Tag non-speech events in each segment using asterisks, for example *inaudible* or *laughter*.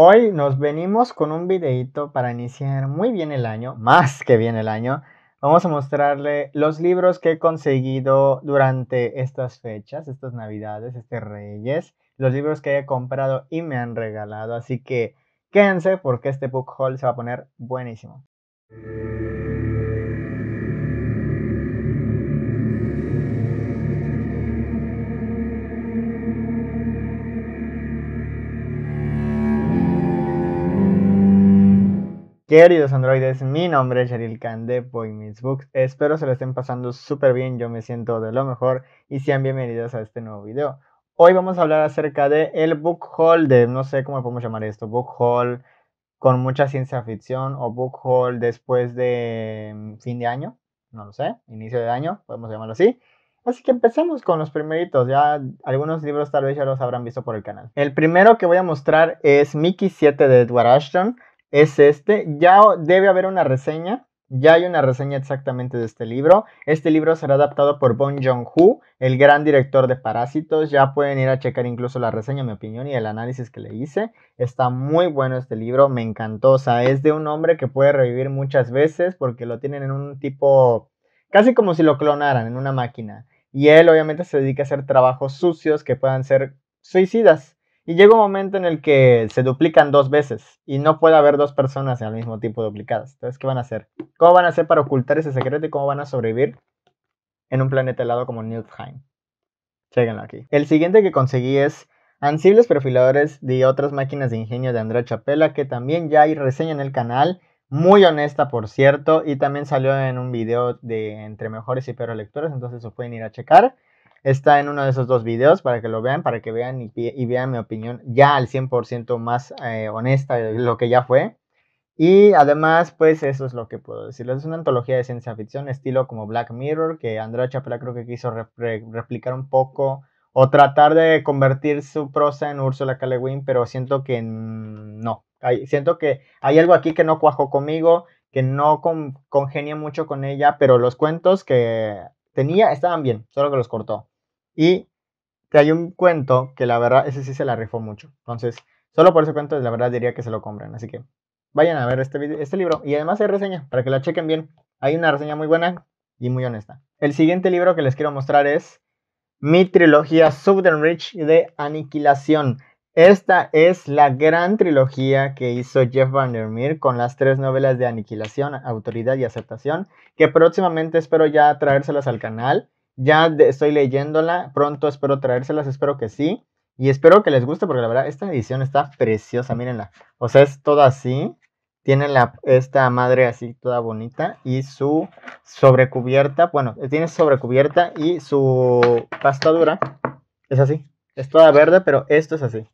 Hoy nos venimos con un videito para iniciar muy bien el año, más que bien el año. Vamos a mostrarle los libros que he conseguido durante estas fechas, estas navidades, este reyes, los libros que he comprado y me han regalado. Así que quédense porque este book haul se va a poner buenísimo. Queridos androides, mi nombre es Yaril Khan de Boy Books. Espero se lo estén pasando súper bien, yo me siento de lo mejor y sean bienvenidos a este nuevo video. Hoy vamos a hablar acerca de el book haul de, no sé cómo podemos llamar esto, book haul con mucha ciencia ficción o book haul después de mm, fin de año, no lo sé, inicio de año, podemos llamarlo así. Así que empecemos con los primeritos. Ya algunos libros tal vez ya los habrán visto por el canal. El primero que voy a mostrar es Mickey 7 de Edward Ashton es este. Ya debe haber una reseña. Ya hay una reseña exactamente de este libro. Este libro será adaptado por Bon Jong-hu, el gran director de Parásitos. Ya pueden ir a checar incluso la reseña, mi opinión y el análisis que le hice. Está muy bueno este libro, me encantó. O sea, es de un hombre que puede revivir muchas veces porque lo tienen en un tipo, casi como si lo clonaran en una máquina. Y él obviamente se dedica a hacer trabajos sucios que puedan ser suicidas. Y llega un momento en el que se duplican dos veces y no puede haber dos personas al mismo tiempo duplicadas. Entonces, ¿qué van a hacer? ¿Cómo van a hacer para ocultar ese secreto y cómo van a sobrevivir en un planeta helado como Niflheim? Chequenlo aquí. El siguiente que conseguí es ansibles perfiladores de otras máquinas de ingenio de Andrea Chapela, que también ya hay reseña en el canal. Muy honesta, por cierto, y también salió en un video de entre mejores y peores Lectores, entonces se pueden ir a checar está en uno de esos dos videos para que lo vean, para que vean y, vean mi opinión ya al 100% más eh, honesta de lo que ya fue. Y además, pues eso es lo que puedo decirles. Es una antología de ciencia ficción, estilo como Black Mirror, que Andrea Chapela creo que quiso replicar un poco o tratar de convertir su prosa en Ursula K. pero siento que no. siento que hay algo aquí que no cuajó conmigo, que no congenia mucho con ella, pero los cuentos que tenía estaban bien, solo que los cortó. Y que hay un cuento que la verdad, ese sí se la rifó mucho. Entonces, solo por ese cuento, la verdad diría que se lo compren. Así que vayan a ver este, este libro. Y además hay reseña, para que la chequen bien. Hay una reseña muy buena y muy honesta. El siguiente libro que les quiero mostrar es mi trilogía Southern rich de Aniquilación. Esta es la gran trilogía que hizo Jeff Vandermeer con las tres novelas de Aniquilación, Autoridad y Aceptación, que próximamente espero ya traérselas al canal. Ya estoy leyéndola, pronto espero traérselas, espero que sí. Y espero que les guste porque la verdad esta edición está preciosa, mírenla. O sea, es toda así. Tiene la, esta madre así toda bonita y su sobrecubierta, bueno, tiene sobrecubierta y su pasta dura es así es toda verde, pero esto es así.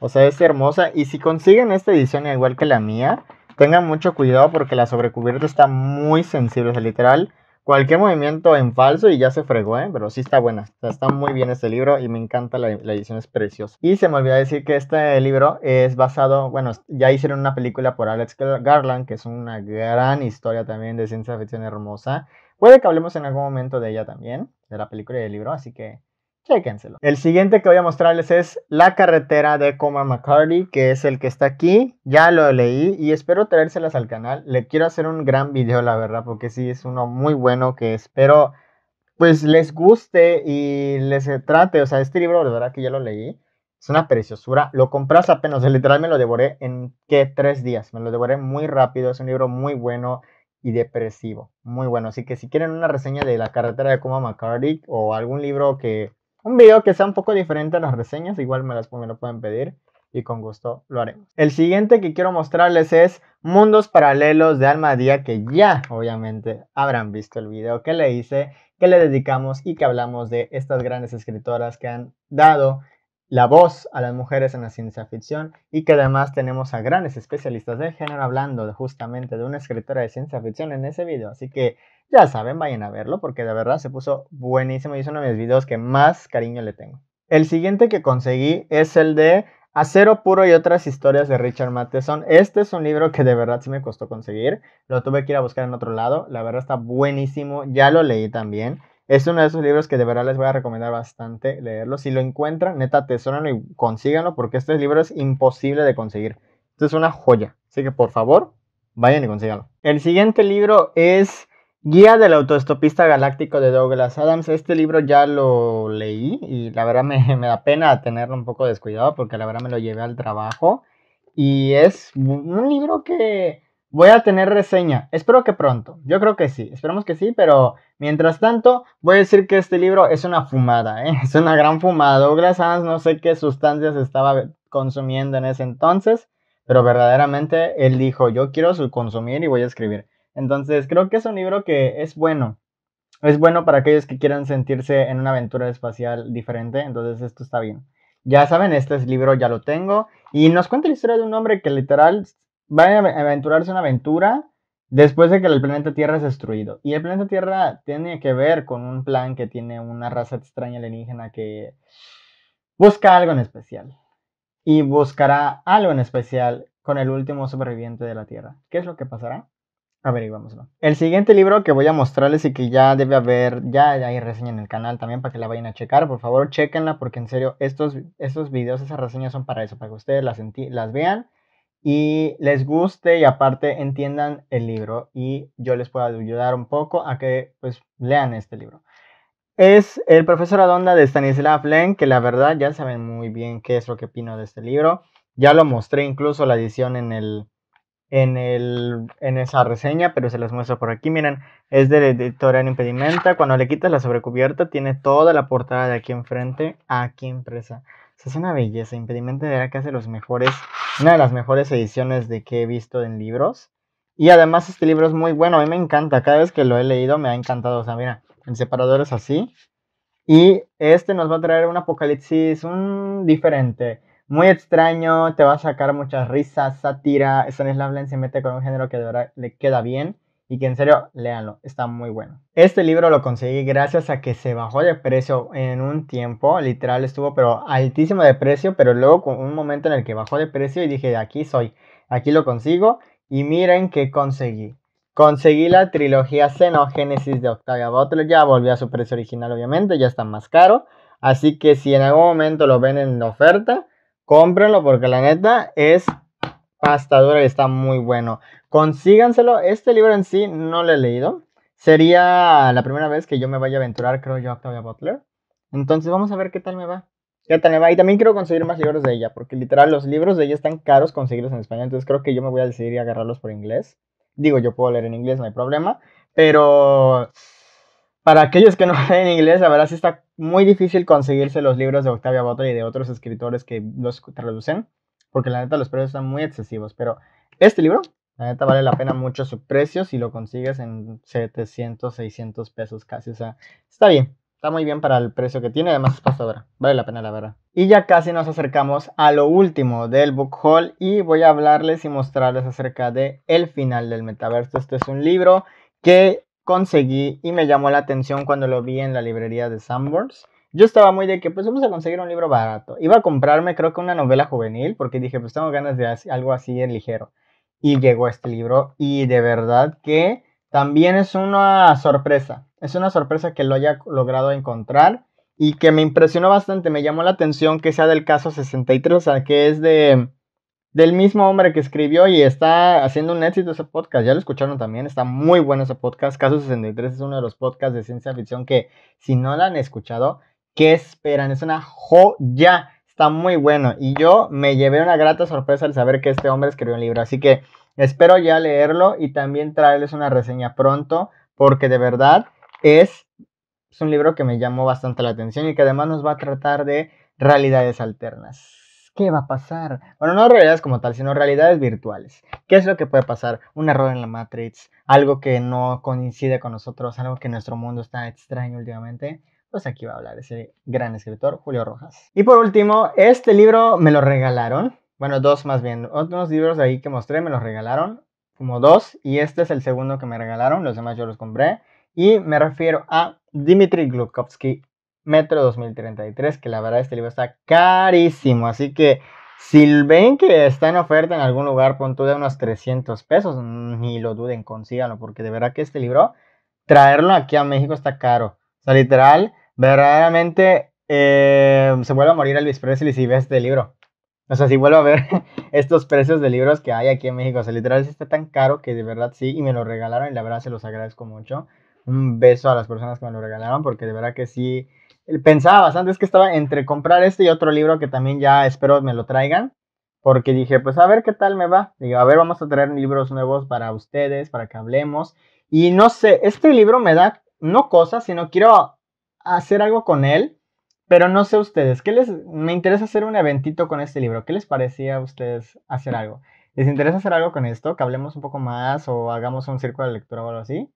O sea, es hermosa. Y si consiguen esta edición igual que la mía, tengan mucho cuidado porque la sobrecubierta está muy sensible. O literal, cualquier movimiento en falso y ya se fregó, ¿eh? Pero sí está buena. está muy bien este libro y me encanta la, la, edición, es preciosa. Y se me olvidó decir que este libro es basado, bueno, ya hicieron una película por Alex Garland, que es una gran historia también de ciencia ficción hermosa. Puede que hablemos en algún momento de ella también, de la película y del libro, así que Chéquenselo. El siguiente que voy a mostrarles es la carretera de Coma McCarty, que es el que está aquí. Ya lo leí y espero traérselas al canal. Le quiero hacer un gran video, la verdad, porque sí es uno muy bueno que espero pues les guste y les trate. O sea, este libro, de verdad que ya lo leí. Es una preciosura. Lo compras apenas, literal me lo devoré en que tres días. Me lo devoré muy rápido. Es un libro muy bueno y depresivo. Muy bueno. Así que si quieren una reseña de la carretera de Coma McCarty o algún libro que un video que sea un poco diferente a las reseñas, igual me las lo pueden pedir y con gusto lo haremos. El siguiente que quiero mostrarles es Mundos Paralelos de día que ya obviamente habrán visto el video que le hice, que le dedicamos y que hablamos de estas grandes escritoras que han dado la voz a las mujeres en la ciencia ficción y que además tenemos a grandes especialistas del género hablando justamente de una escritora de ciencia ficción en ese video. Así que ya saben, vayan a verlo porque de verdad se puso buenísimo y es uno de mis videos que más cariño le tengo. El siguiente que conseguí es el de Acero Puro y otras historias de Richard Matheson. Este es un libro que de verdad sí me costó conseguir. Lo tuve que ir a buscar en otro lado. La verdad está buenísimo. Ya lo leí también. Es uno de esos libros que de verdad les voy a recomendar bastante leerlo. Si lo encuentran, neta, atesórenlo y consíganlo porque este libro es imposible de conseguir. Esto es una joya. Así que por favor, vayan y consíganlo. El siguiente libro es Guía del Autoestopista Galáctico de Douglas Adams. Este libro ya lo leí y la verdad me, *laughs* me da pena tenerlo un poco descuidado porque la verdad me lo llevé al trabajo. Y es un libro que Voy a tener reseña, espero que pronto, yo creo que sí, esperemos que sí, pero mientras tanto voy a decir que este libro es una fumada, ¿eh? *laughs* es una gran fumada. Douglas Adams no sé qué sustancias estaba consumiendo en ese entonces, pero verdaderamente él dijo, yo quiero consumir y voy a escribir. Entonces creo que es un libro que es bueno, es bueno para aquellos que quieran sentirse en una aventura espacial diferente, entonces esto está bien. Ya saben, este libro, ya lo tengo. Y nos cuenta la historia de un hombre que literal vayan a aventurarse una aventura después de que el planeta Tierra es destruido. Y el planeta Tierra tiene que ver con un plan que tiene una raza extraña alienígena que busca algo en especial. Y buscará algo en especial con el último sobreviviente de la Tierra. ¿Qué es lo que pasará? Averiguámoslo. El siguiente libro que voy a mostrarles y que ya debe haber, ya hay reseña en el canal también para que la vayan a checar. Por favor, chequenla porque en serio, estos, estos videos, esas reseñas son para eso, para que ustedes las, las vean y les guste y aparte entiendan el libro y yo les puedo ayudar un poco a que pues lean este libro. Es el profesor Adonda de Stanislav len que la verdad ya saben muy bien qué es lo que opino de este libro. Ya lo mostré incluso la edición en el, en, el, en, esa reseña, pero se las muestro por aquí. Miren, es de la editorial Impedimenta. Cuando le quitas la sobrecubierta, tiene toda la portada de aquí enfrente, aquí impresa es una belleza. Impedimenta de verdad que de los mejores, una de las mejores ediciones de que he visto en libros. Y además este libro es muy bueno, a mí me encanta. Cada vez que lo he leído me ha encantado. O sea, mira, el separador es así. Y este nos va a traer un apocalipsis, un diferente, muy extraño, te va a sacar muchas risas, sátira. Stanislav Lem se mete con un género que de verdad le queda bien y que en serio, léanlo, está muy bueno. Este libro lo conseguí gracias a que se bajó de precio en un tiempo, literal estuvo pero altísimo de precio, pero luego con un momento en el que bajó de precio y dije, aquí soy, aquí lo consigo y miren qué conseguí. Conseguí la trilogía Xenogénesis de Octavia Butler, ya volvió a su precio original obviamente, ya está más caro, así que si en algún momento lo ven en oferta, cómprenlo porque la neta es pasta dura y está muy bueno. Consíganselo. Este libro en sí no lo he leído. Sería la primera vez que yo me vaya a aventurar, creo yo, Octavia Butler. Entonces vamos a ver qué tal me va. ¿Qué tal me va? Y también quiero conseguir más libros de ella, porque literal los libros de ella están caros conseguirlos en español. Entonces creo que yo me voy a decidir y agarrarlos por inglés. Digo, yo puedo leer en inglés, no hay problema. Pero para aquellos que no *laughs* leen inglés, la verdad sí está muy difícil conseguirse los libros de Octavia Butler y de otros escritores que los traducen porque la neta los precios están muy excesivos, pero este libro, la neta vale la pena mucho su precio si lo consigues en 700, 600 pesos casi, o sea, está bien. Está muy bien para el precio que tiene, además es pasadora. Vale la pena, la verdad. Y ya casi nos acercamos a lo último del book haul y voy a hablarles y mostrarles acerca de El final del metaverso. Este es un libro que conseguí y me llamó la atención cuando lo vi en la librería de Sanborns yo estaba muy de que, pues vamos a conseguir un libro barato. Iba a comprarme, creo que una novela juvenil, porque dije, pues tengo ganas de algo así en ligero. Y llegó este libro, y de verdad que también es una sorpresa. Es una sorpresa que lo haya logrado encontrar y que me impresionó bastante. Me llamó la atención que sea del caso 63, o sea, que es de del mismo hombre que escribió y está haciendo un éxito ese podcast. Ya lo escucharon también, está muy bueno ese podcast. Caso 63 es uno de los podcasts de ciencia ficción que si no lo han escuchado, ¿Qué esperan? Es una joya. Está muy bueno. Y yo me llevé una grata sorpresa al saber que este hombre escribió un libro. Así que espero ya leerlo y también traerles una reseña pronto. Porque de verdad es, es un libro que me llamó bastante la atención y que además nos va a tratar de realidades alternas. ¿Qué va a pasar? Bueno, no realidades como tal, sino realidades virtuales. ¿Qué es lo que puede pasar? Un error en la Matrix, algo que no coincide con nosotros, algo que nuestro mundo está extraño últimamente pues aquí va a hablar ese gran escritor, Julio Rojas. Y por último, este libro me lo regalaron. Bueno, dos más bien. Otros libros de ahí que mostré me los regalaron, como dos, y este es el segundo que me regalaron, los demás yo los compré. Y me refiero a Dimitri Glukovsky, Metro 2033, que la verdad este libro está carísimo, así que... Si ven que está en oferta en algún lugar, pon tú de unos 300 pesos, ni lo duden, consíganlo, porque de verdad que este libro, traerlo aquí a México está caro. O sea, literal, verdaderamente eh, se vuelve a morir Elvis Presley si ve este libro. O sea, si vuelvo a ver *laughs* estos precios de libros que hay aquí en México. O sea, literal, sí está tan caro que de verdad sí, y me lo regalaron y la verdad se los agradezco mucho. Un beso a las personas que me lo regalaron porque de verdad que sí. Eh, pensaba bastante, es que estaba entre comprar este y otro libro que también ya espero me lo traigan. Porque dije, pues a ver qué tal me va. Digo, a ver, vamos a traer libros nuevos para ustedes, para que hablemos. Y no sé, este libro me da no cosas, sino quiero hacer algo con él, pero no sé ustedes, ¿qué les, me interesa hacer un eventito con este libro, ¿qué les parecía a ustedes hacer algo? ¿Les interesa hacer algo con esto? ¿Que hablemos un poco más o hagamos un círculo de lectura o algo así?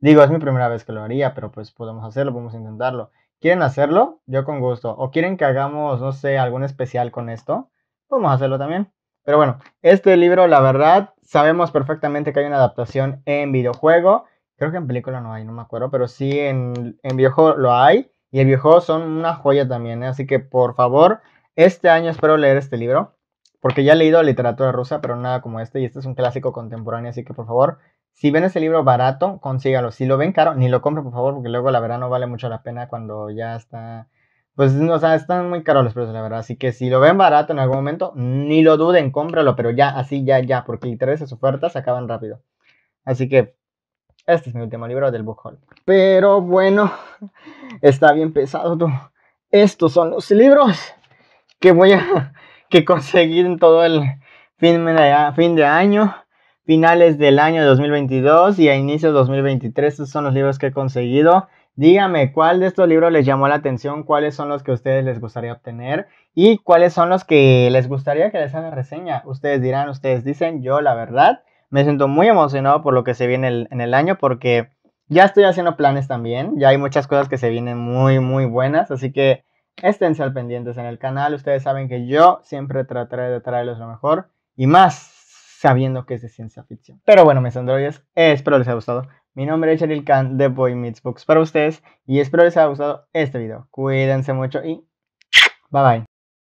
Digo, es mi primera vez que lo haría, pero pues podemos hacerlo, podemos intentarlo. ¿Quieren hacerlo? Yo con gusto. ¿O quieren que hagamos, no sé, algún especial con esto? Podemos hacerlo también. Pero bueno, este libro, la verdad, sabemos perfectamente que hay una adaptación en videojuego. Creo que en película no hay, no me acuerdo, pero sí en, viejo lo hay. Y el viejo son una joya también, ¿eh? así que por favor, este año espero leer este libro, porque ya he leído literatura rusa, pero nada como este, y este es un clásico contemporáneo, así que por favor, si ven ese libro barato, consígalo. Si lo ven caro, ni lo compren, por favor, porque luego la verdad no vale mucho la pena cuando ya está... Pues, o sea, están muy caros los precios, la verdad. Así que si lo ven barato en algún momento, ni lo duden, cómpralo, pero ya, así, ya, ya, porque literalmente esas ofertas acaban rápido. Así que este es mi último libro del book haul. Pero bueno, *laughs* está bien pesado Estos son los libros que voy a *laughs* que conseguir en todo el fin de, fin de año, finales del año 2022 y a inicio 2023. Estos son los libros que he conseguido. Dígame cuál de estos libros les llamó la atención, cuáles son los que a ustedes les gustaría obtener y cuáles son los que les gustaría que les hagan reseña. Ustedes dirán, ustedes dicen, yo la verdad me siento muy emocionado por lo que se viene en el año porque ya estoy haciendo planes también. Ya hay muchas cosas que se vienen muy, muy buenas. Así que estén al pendientes en el canal. Ustedes saben que yo siempre trataré de traerles lo mejor y más sabiendo que es de ciencia ficción. Pero bueno, mis androides, espero les haya gustado. Mi nombre es Cheryl Khan de Boy Meets Books para ustedes y espero les haya gustado este video. Cuídense mucho y bye bye.